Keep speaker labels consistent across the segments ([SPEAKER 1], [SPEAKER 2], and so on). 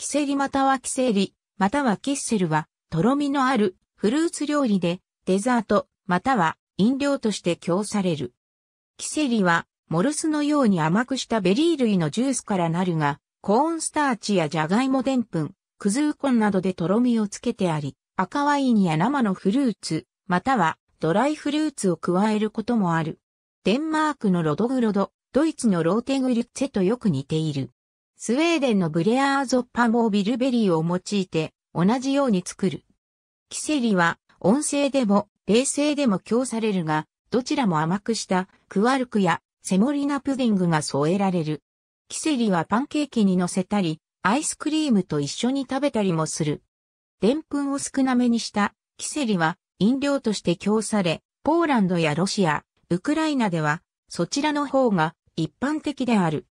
[SPEAKER 1] キセリまたはキセリ、またはキッセルは、とろみのあるフルーツ料理で、デザート、または飲料として供される。キセリは、モルスのように甘くしたベリー類のジュースからなるが、コーンスターチやジャガイモでんぷん、クズーコンなどでとろみをつけてあり、赤ワインや生のフルーツ、またはドライフルーツを加えることもある。デンマークのロドグロド、ドイツのローテグリッツェとよく似ている。スウェーデンのブレアーゾッパモービルベリーを用いて同じように作る。キセリは音声でも冷静でも供されるが、どちらも甘くしたクワルクやセモリナプディングが添えられる。キセリはパンケーキに乗せたり、アイスクリームと一緒に食べたりもする。でんぷんを少なめにしたキセリは飲料として供され、ポーランドやロシア、ウクライナではそちらの方が一般的である。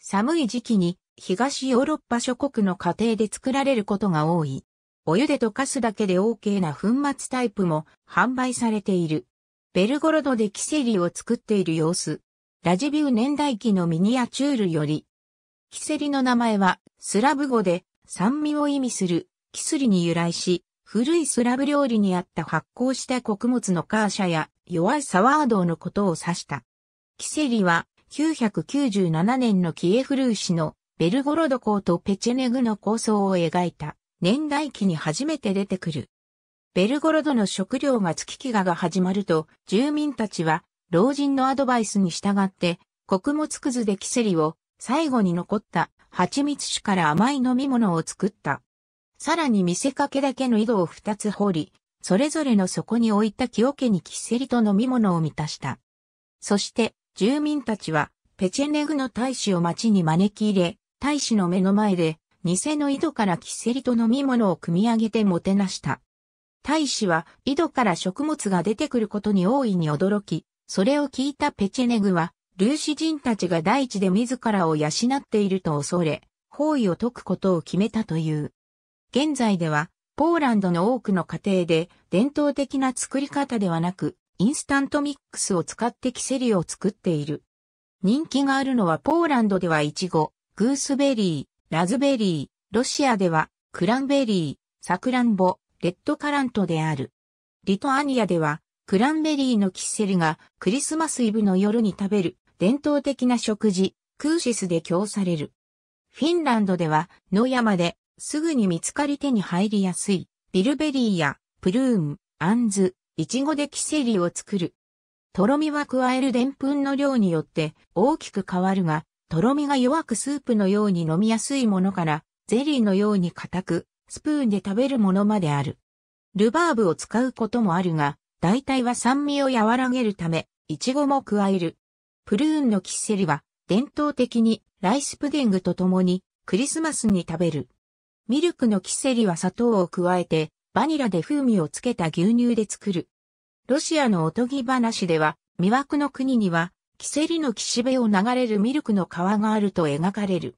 [SPEAKER 1] 寒い時期に東ヨーロッパ諸国の家庭で作られることが多い。お湯で溶かすだけで OK な粉末タイプも販売されている。ベルゴロドでキセリを作っている様子。ラジビュー年代記のミニアチュールより。キセリの名前はスラブ語で酸味を意味するキスリに由来し、古いスラブ料理にあった発酵した穀物のカーシャや弱いサワードのことを指した。キセリは997年のキエフルーシのベルゴロド港とペチェネグの構想を描いた年代記に初めて出てくる。ベルゴロドの食料が月き飢餓が始まると、住民たちは老人のアドバイスに従って穀物くずでキセリを最後に残った蜂蜜酒から甘い飲み物を作った。さらに見せかけだけの井戸を二つ掘り、それぞれの底に置いた木桶にキセリと飲み物を満たした。そして、住民たちは、ペチェネグの大使を町に招き入れ、大使の目の前で、偽の井戸からキセリと飲み物を組み上げてもてなした。大使は井戸から食物が出てくることに大いに驚き、それを聞いたペチェネグは、粒子人たちが大地で自らを養っていると恐れ、方位を解くことを決めたという。現在では、ポーランドの多くの家庭で伝統的な作り方ではなく、インスタントミックスを使ってキセリを作っている。人気があるのはポーランドではイチゴ、グースベリー、ラズベリー、ロシアでは、クランベリー、サクランボ、レッドカラントである。リトアニアでは、クランベリーのキッセルがクリスマスイブの夜に食べる伝統的な食事、クーシスで供される。フィンランドでは、野山ですぐに見つかり手に入りやすい、ビルベリーやプルーン、アンズ、イチゴでキセリを作る。とろみは加える澱粉の量によって大きく変わるが、とろみが弱くスープのように飲みやすいものから、ゼリーのように硬く、スプーンで食べるものまである。ルバーブを使うこともあるが、大体は酸味を和らげるため、イチゴも加える。プルーンのキッセリは、伝統的にライスプディングと共に、クリスマスに食べる。ミルクのキッセリは砂糖を加えて、バニラで風味をつけた牛乳で作る。ロシアのおとぎ話では、魅惑の国には、キセリの岸辺を流れるミルクの川があると描かれる。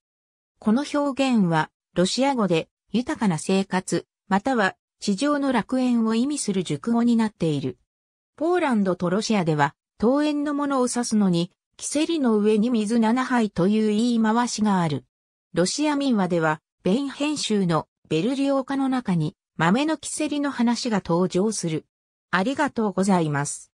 [SPEAKER 1] この表現は、ロシア語で、豊かな生活、または、地上の楽園を意味する熟語になっている。ポーランドとロシアでは、桃園のものを指すのに、キセリの上に水7杯という言い回しがある。ロシア民話では、ベイン編集のベルリオーカの中に、豆のキセリの話が登場する。ありがとうございます。